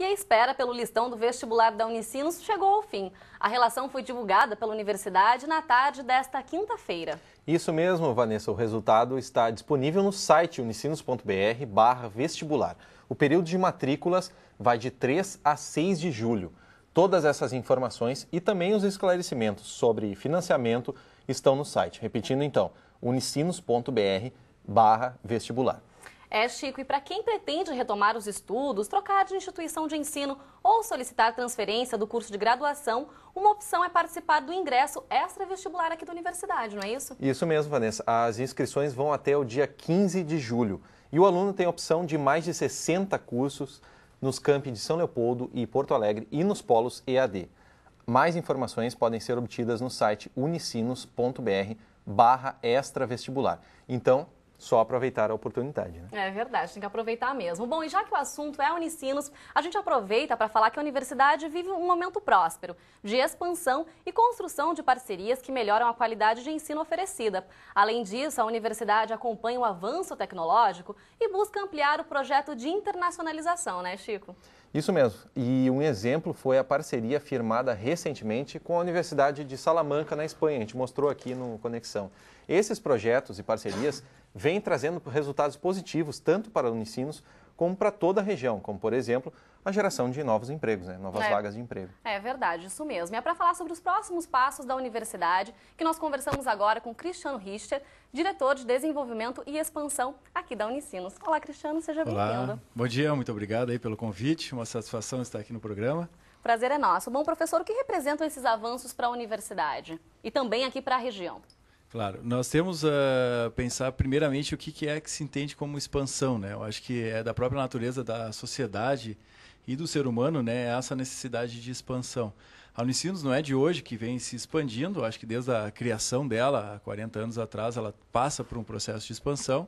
E a espera pelo listão do vestibular da Unicinos chegou ao fim. A relação foi divulgada pela universidade na tarde desta quinta-feira. Isso mesmo, Vanessa. O resultado está disponível no site unicinos.br vestibular. O período de matrículas vai de 3 a 6 de julho. Todas essas informações e também os esclarecimentos sobre financiamento estão no site. Repetindo então, unicinos.br barra vestibular. É, Chico, e para quem pretende retomar os estudos, trocar de instituição de ensino ou solicitar transferência do curso de graduação, uma opção é participar do ingresso extra-vestibular aqui da universidade, não é isso? Isso mesmo, Vanessa. As inscrições vão até o dia 15 de julho. E o aluno tem a opção de mais de 60 cursos nos campi de São Leopoldo e Porto Alegre e nos polos EAD. Mais informações podem ser obtidas no site unicinos.br barra extravestibular. Então, só aproveitar a oportunidade. Né? É verdade, tem que aproveitar mesmo. Bom, e já que o assunto é Unicinos, a gente aproveita para falar que a universidade vive um momento próspero de expansão e construção de parcerias que melhoram a qualidade de ensino oferecida. Além disso, a universidade acompanha o avanço tecnológico e busca ampliar o projeto de internacionalização, né, Chico? Isso mesmo. E um exemplo foi a parceria firmada recentemente com a Universidade de Salamanca, na Espanha. A gente mostrou aqui no Conexão. Esses projetos e parcerias vêm trazendo resultados positivos tanto para unicinos como para toda a região, como por exemplo a geração de novos empregos, né? novas é. vagas de emprego. É verdade, isso mesmo. E é para falar sobre os próximos passos da universidade que nós conversamos agora com Cristiano Richter, diretor de desenvolvimento e expansão aqui da Unicinos. Olá, Cristiano, seja bem-vindo. Bom dia, muito obrigado aí pelo convite, uma satisfação estar aqui no programa. Prazer é nosso. Bom, professor, o que representam esses avanços para a universidade e também aqui para a região? Claro, nós temos a ah, pensar primeiramente o que, que é que se entende como expansão, né? Eu acho que é da própria natureza da sociedade e do ser humano, né, essa necessidade de expansão. A Unicinos não é de hoje que vem se expandindo, acho que desde a criação dela, há 40 anos atrás, ela passa por um processo de expansão,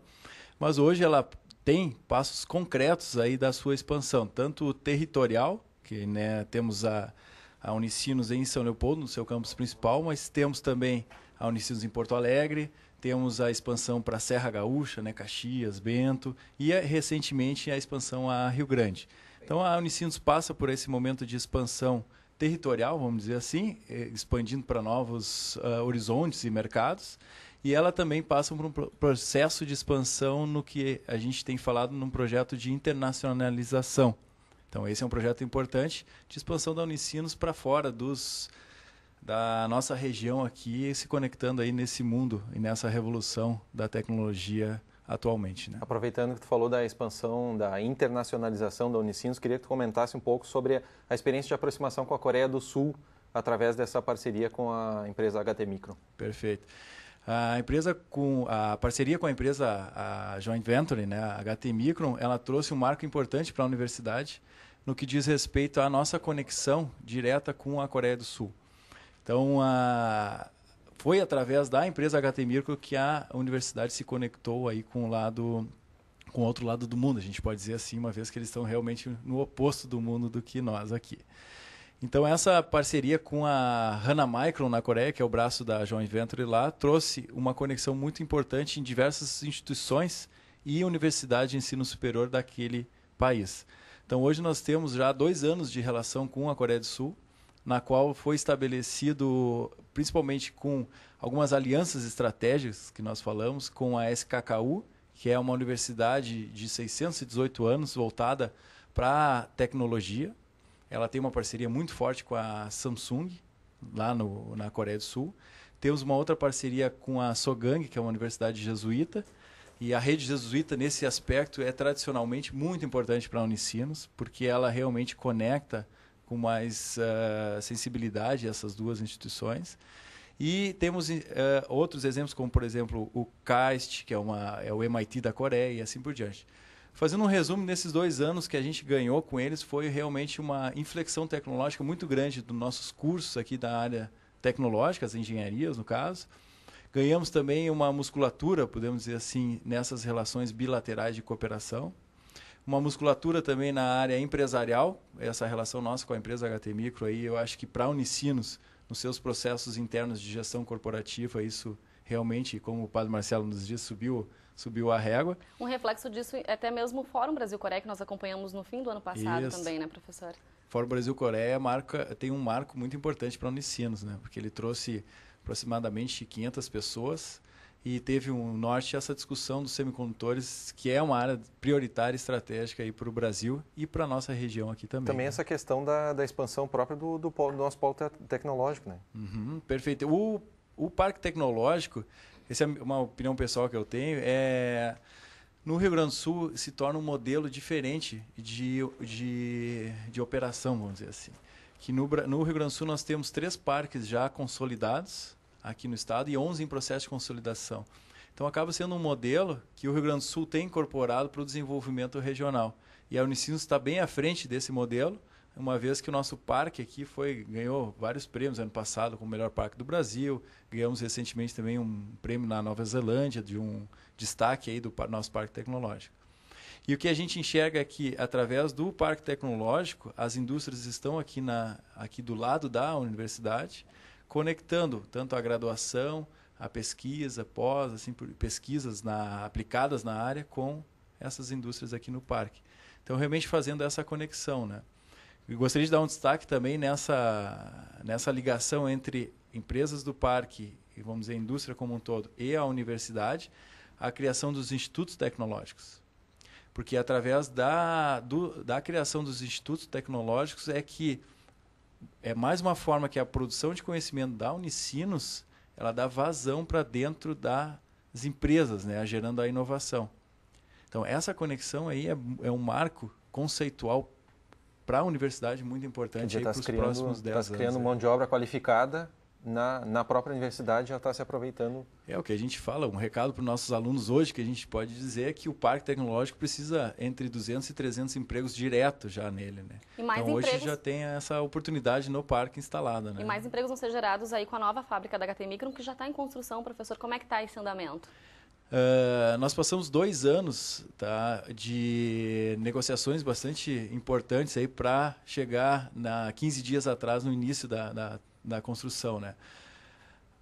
mas hoje ela tem passos concretos aí da sua expansão, tanto territorial, que né, temos a, a Unicinos em São Leopoldo, no seu campus principal, mas temos também a Unicinos em Porto Alegre, temos a expansão para Serra Gaúcha, né, Caxias, Bento, e é, recentemente a expansão a Rio Grande. Então a Unicinos passa por esse momento de expansão territorial, vamos dizer assim, eh, expandindo para novos uh, horizontes e mercados. E ela também passa por um processo de expansão no que a gente tem falado num projeto de internacionalização. Então, esse é um projeto importante de expansão da Unicinos para fora dos, da nossa região aqui, se conectando aí nesse mundo e nessa revolução da tecnologia atualmente. Né? Aproveitando que tu falou da expansão, da internacionalização da Unicinos, queria que tu comentasse um pouco sobre a experiência de aproximação com a Coreia do Sul através dessa parceria com a empresa HT Micro. Perfeito. A empresa com a parceria com a empresa a Joint Venture, né, a HT Micron, ela trouxe um marco importante para a universidade no que diz respeito à nossa conexão direta com a Coreia do Sul. Então, a, foi através da empresa HT Mirco que a universidade se conectou aí com o lado com o outro lado do mundo, a gente pode dizer assim, uma vez que eles estão realmente no oposto do mundo do que nós aqui. Então essa parceria com a Hana Micron na Coreia, que é o braço da Joint Venture lá, trouxe uma conexão muito importante em diversas instituições e universidade de ensino superior daquele país. Então hoje nós temos já dois anos de relação com a Coreia do Sul, na qual foi estabelecido, principalmente com algumas alianças estratégicas que nós falamos, com a SKKU, que é uma universidade de 618 anos voltada para tecnologia. Ela tem uma parceria muito forte com a Samsung, lá no, na Coreia do Sul. Temos uma outra parceria com a Sogang, que é uma universidade jesuíta. E a rede jesuíta, nesse aspecto, é tradicionalmente muito importante para a Unicinos, porque ela realmente conecta com mais uh, sensibilidade essas duas instituições. E temos uh, outros exemplos, como, por exemplo, o KAIST, que é, uma, é o MIT da Coreia, e assim por diante. Fazendo um resumo, nesses dois anos que a gente ganhou com eles, foi realmente uma inflexão tecnológica muito grande dos nossos cursos aqui da área tecnológica, as engenharias, no caso. Ganhamos também uma musculatura, podemos dizer assim, nessas relações bilaterais de cooperação uma musculatura também na área empresarial, essa relação nossa com a empresa HT Micro aí, eu acho que para Unicinos, nos seus processos internos de gestão corporativa, isso realmente, como o padre Marcelo nos disse, subiu subiu a régua. Um reflexo disso é até mesmo o Fórum Brasil Coreia que nós acompanhamos no fim do ano passado isso. também, né, professor? Fórum Brasil Coreia marca tem um marco muito importante para Unicinos, né? Porque ele trouxe aproximadamente 500 pessoas e teve um norte essa discussão dos semicondutores, que é uma área prioritária estratégica para o Brasil e para a nossa região aqui também. Também né? essa questão da, da expansão própria do, do, do nosso polo te tecnológico, né? Uhum, perfeito. O, o parque tecnológico, essa é uma opinião pessoal que eu tenho, é no Rio Grande do Sul se torna um modelo diferente de, de, de operação, vamos dizer assim. Que no, no Rio Grande do Sul nós temos três parques já consolidados, aqui no estado e 11 em processo de consolidação. Então acaba sendo um modelo que o Rio Grande do Sul tem incorporado para o desenvolvimento regional. E a Unicinos está bem à frente desse modelo, uma vez que o nosso parque aqui foi ganhou vários prêmios ano passado como melhor parque do Brasil, ganhamos recentemente também um prêmio na Nova Zelândia de um destaque aí do nosso parque tecnológico. E o que a gente enxerga é que através do parque tecnológico, as indústrias estão aqui na aqui do lado da universidade conectando tanto a graduação, a pesquisa, pós, assim, pesquisas na, aplicadas na área com essas indústrias aqui no parque. Então, realmente fazendo essa conexão, né? E gostaria de dar um destaque também nessa, nessa ligação entre empresas do parque, e vamos dizer, a indústria como um todo, e a universidade, a criação dos institutos tecnológicos. Porque através da, do, da criação dos institutos tecnológicos é que é mais uma forma que a produção de conhecimento da Unicinos ela dá vazão para dentro das empresas, né, gerando a inovação. Então essa conexão aí é, é um marco conceitual para a universidade muito importante tá para os próximos 10 tá anos. Está criando mão né. de obra qualificada na, na própria universidade já está se aproveitando. É o que a gente fala, um recado para os nossos alunos hoje que a gente pode dizer é que o parque tecnológico precisa entre 200 e 300 empregos direto já nele, né? E mais então empregos... hoje já tem essa oportunidade no parque instalada, né? E mais empregos vão ser gerados aí com a nova fábrica da HT Micron que já está em construção, professor. Como é que está esse andamento? Uh, nós passamos dois anos tá, de negociações bastante importantes aí para chegar na 15 dias atrás no início da, da da construção, né?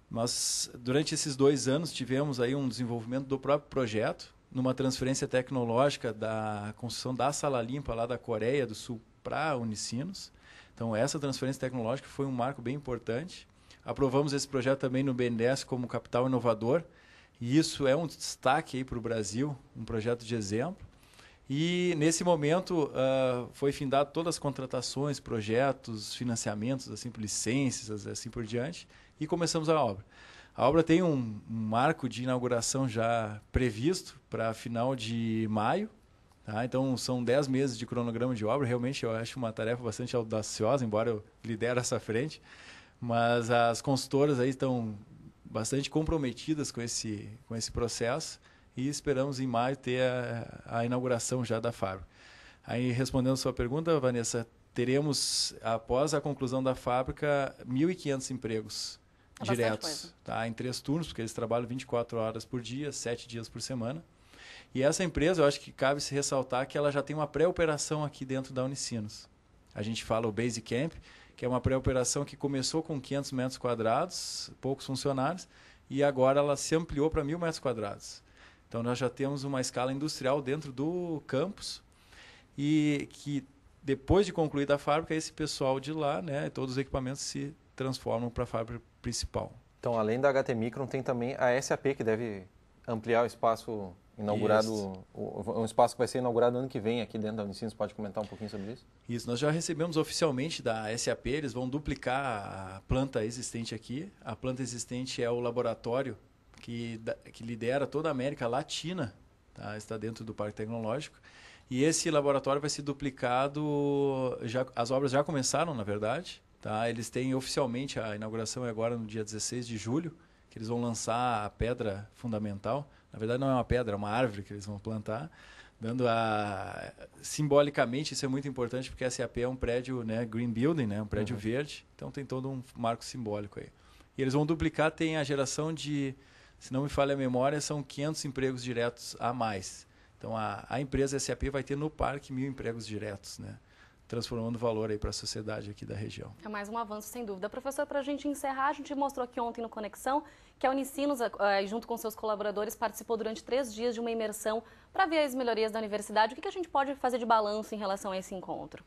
Mas durante esses dois anos tivemos aí um desenvolvimento do próprio projeto, numa transferência tecnológica da construção da sala limpa lá da Coreia do Sul para Unicinos. Então essa transferência tecnológica foi um marco bem importante. Aprovamos esse projeto também no BNDES como capital inovador e isso é um destaque aí para o Brasil, um projeto de exemplo. E nesse momento uh, foi findado todas as contratações, projetos, financiamentos, assim por licenças, assim por diante, e começamos a obra. A obra tem um, um marco de inauguração já previsto para final de maio. Tá? Então são 10 meses de cronograma de obra. Realmente eu acho uma tarefa bastante audaciosa, embora eu lidere essa frente. Mas as consultoras aí estão bastante comprometidas com esse, com esse processo e esperamos em maio ter a, a inauguração já da fábrica. Aí, respondendo a sua pergunta, Vanessa, teremos, após a conclusão da fábrica, 1.500 empregos é diretos, tá? em três turnos, porque eles trabalham 24 horas por dia, sete dias por semana. E essa empresa, eu acho que cabe se ressaltar que ela já tem uma pré-operação aqui dentro da Unicinos. A gente fala o Base Camp, que é uma pré-operação que começou com 500 metros quadrados, poucos funcionários, e agora ela se ampliou para 1.000 metros quadrados. Então nós já temos uma escala industrial dentro do campus e que depois de concluída a fábrica, esse pessoal de lá, né, todos os equipamentos se transformam para a fábrica principal. Então, além da HT Micron, tem também a SAP que deve ampliar o espaço inaugurado, o, um espaço que vai ser inaugurado ano que vem aqui dentro da Unicinos. Pode comentar um pouquinho sobre isso? Isso, nós já recebemos oficialmente da SAP, eles vão duplicar a planta existente aqui. A planta existente é o laboratório que, que lidera toda a América Latina, tá? está dentro do Parque Tecnológico. E esse laboratório vai ser duplicado, já, as obras já começaram, na verdade. Tá? Eles têm oficialmente, a inauguração é agora no dia 16 de julho, que eles vão lançar a pedra fundamental. Na verdade, não é uma pedra, é uma árvore que eles vão plantar dando a simbolicamente isso é muito importante porque a SAP é um prédio né green building né um prédio uhum. verde então tem todo um marco simbólico aí e eles vão duplicar tem a geração de se não me falha a memória, são 500 empregos diretos a mais. Então, a, a empresa SAP vai ter no parque mil empregos diretos, né? transformando valor aí para a sociedade aqui da região. É mais um avanço, sem dúvida. Professor, para a gente encerrar, a gente mostrou aqui ontem no Conexão que a Unicinos, eh, eh, junto com seus colaboradores, participou durante três dias de uma imersão para ver as melhorias da universidade. O que a gente pode fazer de balanço em relação a esse encontro?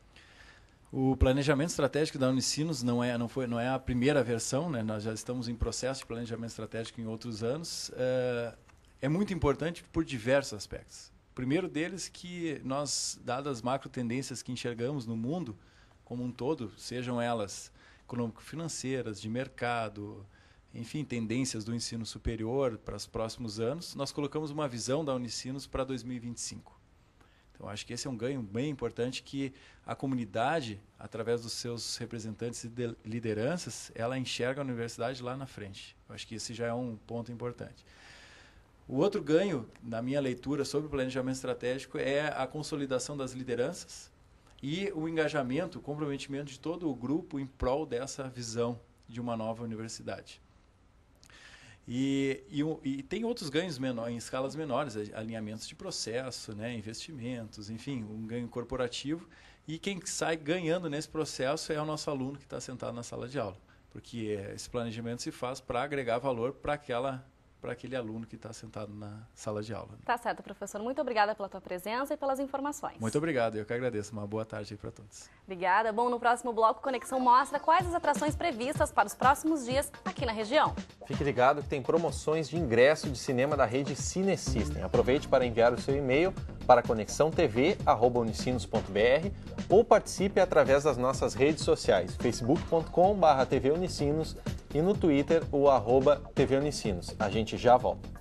O planejamento estratégico da Unicinos não é, não foi, não é a primeira versão, né? nós já estamos em processo de planejamento estratégico em outros anos. É, é muito importante por diversos aspectos. Primeiro deles que nós, dadas as macro tendências que enxergamos no mundo como um todo, sejam elas econômico-financeiras, de mercado, enfim, tendências do ensino superior para os próximos anos, nós colocamos uma visão da Unicinos para 2025. Então, acho que esse é um ganho bem importante que a comunidade, através dos seus representantes e lideranças, ela enxerga a universidade lá na frente. Eu acho que esse já é um ponto importante. O outro ganho, na minha leitura sobre o planejamento estratégico, é a consolidação das lideranças e o engajamento, o comprometimento de todo o grupo em prol dessa visão de uma nova universidade. E, e, e, tem outros ganhos menor, em escalas menores, alinhamentos de processo, né, investimentos, enfim, um ganho corporativo. E quem sai ganhando nesse processo é o nosso aluno que está sentado na sala de aula, porque eh, esse planejamento se faz para agregar valor para aquela para aquele aluno que está sentado na sala de aula. Né? Tá certo, professor. Muito obrigada pela tua presença e pelas informações. Muito obrigado, eu que agradeço. Uma boa tarde para todos. Obrigada. Bom, no próximo bloco, Conexão mostra quais as atrações previstas para os próximos dias aqui na região. Fique ligado que tem promoções de ingresso de cinema da rede Cine System. Aproveite para enviar o seu e-mail para conexãotv.unicinos.br ou participe através das nossas redes sociais, facebook.com.br tvunicinos.br e no Twitter o arroba TV Unicinos. A gente já volta.